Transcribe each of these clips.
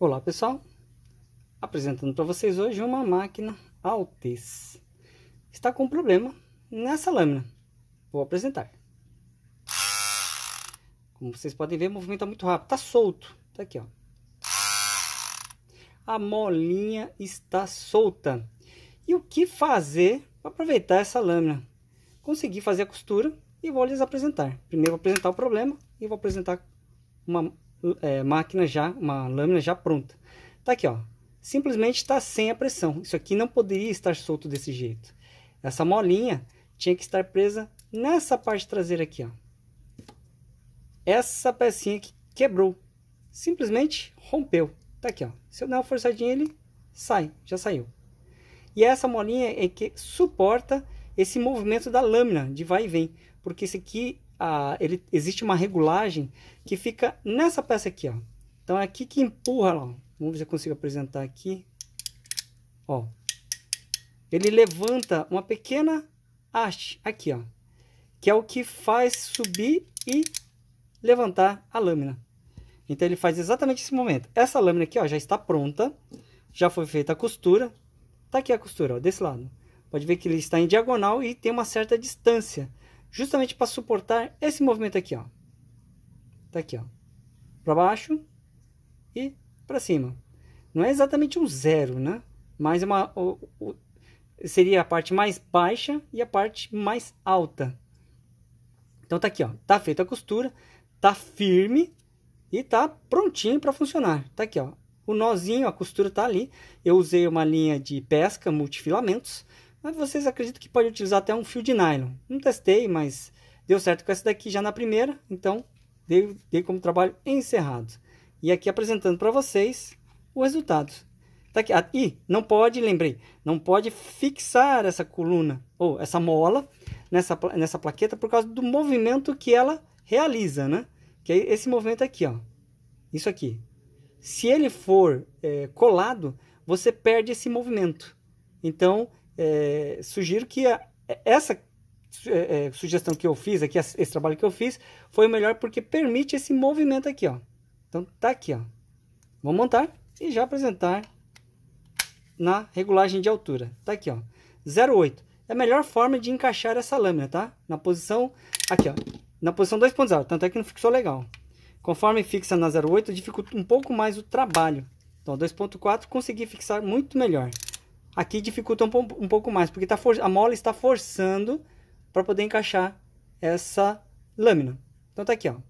Olá pessoal, apresentando para vocês hoje uma máquina Altis. Está com um problema nessa lâmina, vou apresentar. Como vocês podem ver, o movimento tá muito rápido, está solto, está aqui ó. A molinha está solta. E o que fazer para aproveitar essa lâmina? Consegui fazer a costura e vou lhes apresentar. Primeiro vou apresentar o problema e vou apresentar uma é, máquina já, uma lâmina já pronta. Tá aqui, ó. Simplesmente está sem a pressão. Isso aqui não poderia estar solto desse jeito. Essa molinha tinha que estar presa nessa parte traseira aqui, ó. Essa pecinha que quebrou. Simplesmente rompeu. Tá aqui, ó. Se eu dar uma forçadinha, ele sai. Já saiu. E essa molinha é que suporta esse movimento da lâmina de vai e vem, porque isso aqui a, ele, existe uma regulagem que fica nessa peça aqui, ó. Então é aqui que empurra, ó. Vamos ver se eu consigo apresentar aqui. Ó. Ele levanta uma pequena haste aqui, ó. Que é o que faz subir e levantar a lâmina. Então ele faz exatamente esse momento. Essa lâmina aqui, ó, já está pronta. Já foi feita a costura. Tá aqui a costura, ó, desse lado. Pode ver que ele está em diagonal e tem uma certa distância justamente para suportar esse movimento aqui, ó. Tá aqui, ó. Para baixo e para cima. Não é exatamente um zero, né? Mas é uma, o, o, seria a parte mais baixa e a parte mais alta. Então tá aqui, ó. Tá feita a costura, tá firme e tá prontinho para funcionar. Tá aqui, ó. O nozinho, a costura tá ali. Eu usei uma linha de pesca multifilamentos mas vocês acreditam que pode utilizar até um fio de nylon. Não testei, mas deu certo com essa daqui já na primeira, então dei, dei como trabalho encerrado. E aqui apresentando para vocês o resultado. Tá aqui. Ah, e não pode, lembrei, não pode fixar essa coluna ou essa mola nessa, nessa plaqueta por causa do movimento que ela realiza, né? Que é esse movimento aqui, ó. Isso aqui. Se ele for é, colado, você perde esse movimento. Então, é, sugiro que a, essa é, é sugestão que eu fiz aqui, esse trabalho que eu fiz, foi o melhor porque permite esse movimento aqui, ó. Então tá aqui, ó. Vou montar e já apresentar na regulagem de altura. Tá aqui, ó. 0,8. É a melhor forma de encaixar essa lâmina, tá? Na posição, aqui, ó. Na posição 2.0, tanto é que não fixou legal. Conforme fixa na 0,8, dificulta um pouco mais o trabalho. Então, 2.4 consegui fixar muito melhor. Aqui dificulta um, um pouco mais, porque tá a mola está forçando para poder encaixar essa lâmina. Então tá aqui, ó.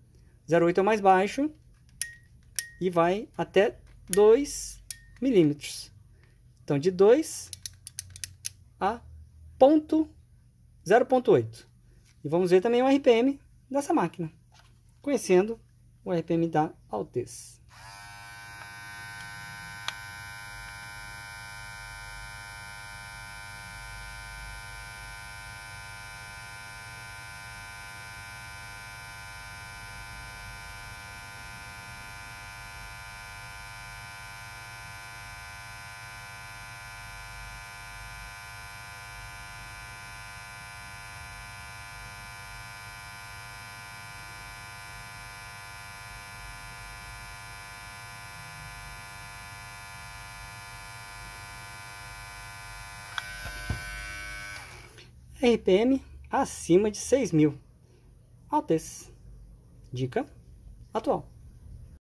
0,8 é o mais baixo e vai até 2 milímetros. Então, de 2 a 0,8. E vamos ver também o RPM dessa máquina, conhecendo o RPM da Altez. RPM acima de 6.000. Altez. Dica atual.